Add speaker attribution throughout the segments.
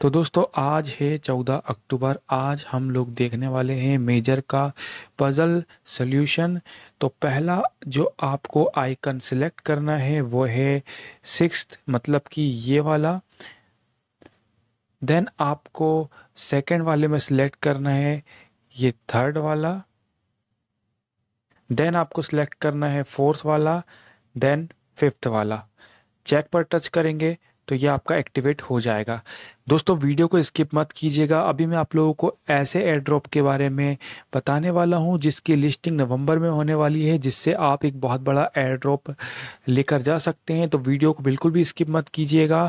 Speaker 1: तो दोस्तों आज है चौदह अक्टूबर आज हम लोग देखने वाले हैं मेजर का पज़ल सल्यूशन तो पहला जो आपको आइकन सिलेक्ट करना है वो है सिक्स मतलब कि ये वाला देन आपको सेकंड वाले में सिलेक्ट करना है ये थर्ड वाला देन आपको सिलेक्ट करना है फोर्थ वाला देन फिफ्थ वाला चेक पर टच करेंगे तो ये आपका एक्टिवेट हो जाएगा दोस्तों वीडियो को स्किप मत कीजिएगा अभी मैं आप लोगों को ऐसे एयर ड्रॉप के बारे में बताने वाला हूँ जिसकी लिस्टिंग नवंबर में होने वाली है जिससे आप एक बहुत बड़ा एयर ड्रॉप लेकर जा सकते हैं तो वीडियो को बिल्कुल भी स्किप मत कीजिएगा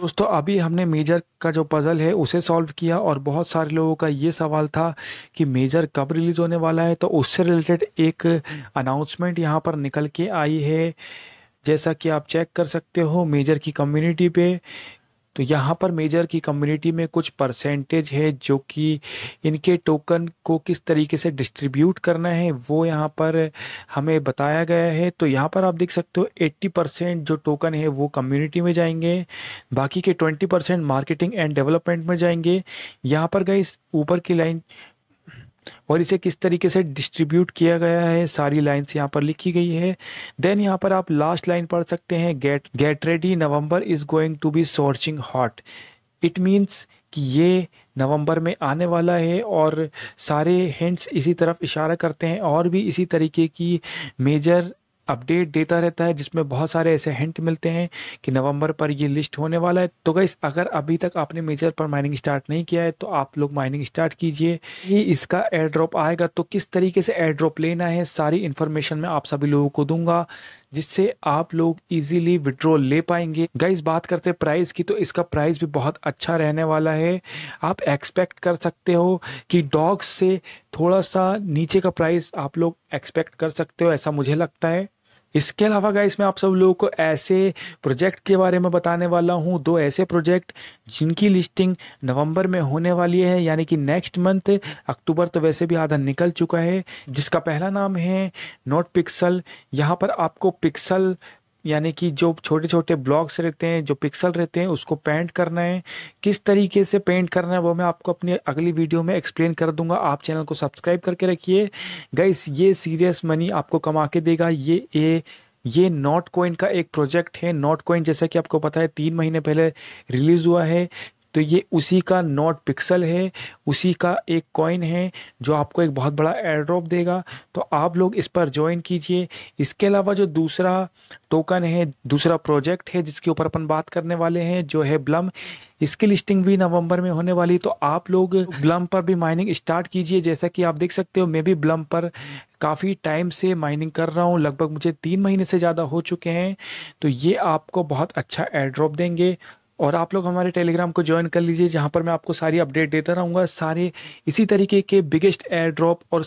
Speaker 1: दोस्तों अभी हमने मेजर का जो पज़ल है उसे सॉल्व किया और बहुत सारे लोगों का ये सवाल था कि मेजर कब रिलीज़ होने वाला है तो उससे रिलेटेड एक अनाउंसमेंट यहाँ पर निकल के आई है जैसा कि आप चेक कर सकते हो मेजर की कम्युनिटी पे तो यहाँ पर मेजर की कम्युनिटी में कुछ परसेंटेज है जो कि इनके टोकन को किस तरीके से डिस्ट्रीब्यूट करना है वो यहाँ पर हमें बताया गया है तो यहाँ पर आप देख सकते हो 80 परसेंट जो टोकन है वो कम्युनिटी में जाएंगे बाकी के 20 परसेंट मार्केटिंग एंड डेवलपमेंट में जाएंगे यहाँ पर गए ऊपर की लाइन और इसे किस तरीके से डिस्ट्रीब्यूट किया गया है सारी लाइन्स यहाँ पर लिखी गई है देन यहाँ पर आप लास्ट लाइन पढ़ सकते हैं get get ready November is going to be scorching hot it means कि ये नवंबर में आने वाला है और सारे हिंट्स इसी तरफ इशारा करते हैं और भी इसी तरीके की मेजर अपडेट देता रहता है जिसमें बहुत सारे ऐसे हिंट मिलते हैं कि नवंबर पर ये लिस्ट होने वाला है तो गई अगर अभी तक आपने मेजर पर माइनिंग स्टार्ट नहीं किया है तो आप लोग माइनिंग स्टार्ट कीजिए ये इसका एयर ड्रॉप आएगा तो किस तरीके से एयर ड्रॉप लेना है सारी इन्फॉर्मेशन मैं आप सभी लोगों को दूंगा जिससे आप लोग इजीली विड्रॉ ले पाएंगे गाइस बात करते हैं प्राइस की तो इसका प्राइस भी बहुत अच्छा रहने वाला है आप एक्सपेक्ट कर सकते हो कि डॉग्स से थोड़ा सा नीचे का प्राइस आप लोग एक्सपेक्ट कर सकते हो ऐसा मुझे लगता है इसके अलावा गाइस मैं आप सब लोगों को ऐसे प्रोजेक्ट के बारे में बताने वाला हूँ दो ऐसे प्रोजेक्ट जिनकी लिस्टिंग नवंबर में होने वाली है यानी कि नेक्स्ट मंथ अक्टूबर तो वैसे भी आधा निकल चुका है जिसका पहला नाम है नोट पिक्सल यहाँ पर आपको पिक्सल यानी कि जो छोटे छोटे ब्लॉक्स रहते हैं जो पिक्सल रहते हैं उसको पेंट करना है किस तरीके से पेंट करना है वो मैं आपको अपनी अगली वीडियो में एक्सप्लेन कर दूंगा आप चैनल को सब्सक्राइब करके रखिए गाइस ये सीरियस मनी आपको कमा के देगा ये ए ये नॉट कॉइन का एक प्रोजेक्ट है नॉट कॉइन जैसा कि आपको पता है तीन महीने पहले रिलीज़ हुआ है तो ये उसी का नोट पिक्सल है उसी का एक कॉइन है जो आपको एक बहुत बड़ा एड्रॉप देगा तो आप लोग इस पर ज्वाइन कीजिए इसके अलावा जो दूसरा टोकन है दूसरा प्रोजेक्ट है जिसके ऊपर अपन बात करने वाले हैं जो है ब्लम इसकी लिस्टिंग भी नवंबर में होने वाली तो आप लोग ब्लम पर भी माइनिंग स्टार्ट कीजिए जैसा कि आप देख सकते हो मैं भी ब्लम पर काफ़ी टाइम से माइनिंग कर रहा हूँ लगभग मुझे तीन महीने से ज़्यादा हो चुके हैं तो ये आपको बहुत अच्छा एड्रॉप देंगे और आप लोग हमारे टेलीग्राम को ज्वाइन कर लीजिए जहाँ पर मैं आपको सारी अपडेट देता रहूँगा सारे इसी तरीके के बिगेस्ट एयर ड्रॉप और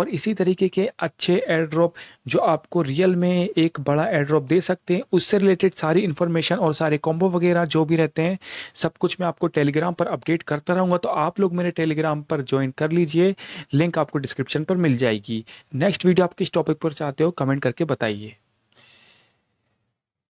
Speaker 1: और इसी तरीके के अच्छे एयर ड्रॉप जो आपको रियल में एक बड़ा एयर ड्रॉप दे सकते हैं उससे रिलेटेड सारी इन्फॉर्मेशन और सारे कॉम्बो वगैरह जो भी रहते हैं सब कुछ मैं आपको टेलीग्राम पर अपडेट करता रहूँगा तो आप लोग मेरे टेलीग्राम पर ज्वाइन कर लीजिए लिंक आपको डिस्क्रिप्शन पर मिल जाएगी नेक्स्ट वीडियो आप किस टॉपिक पर चाहते हो कमेंट करके बताइए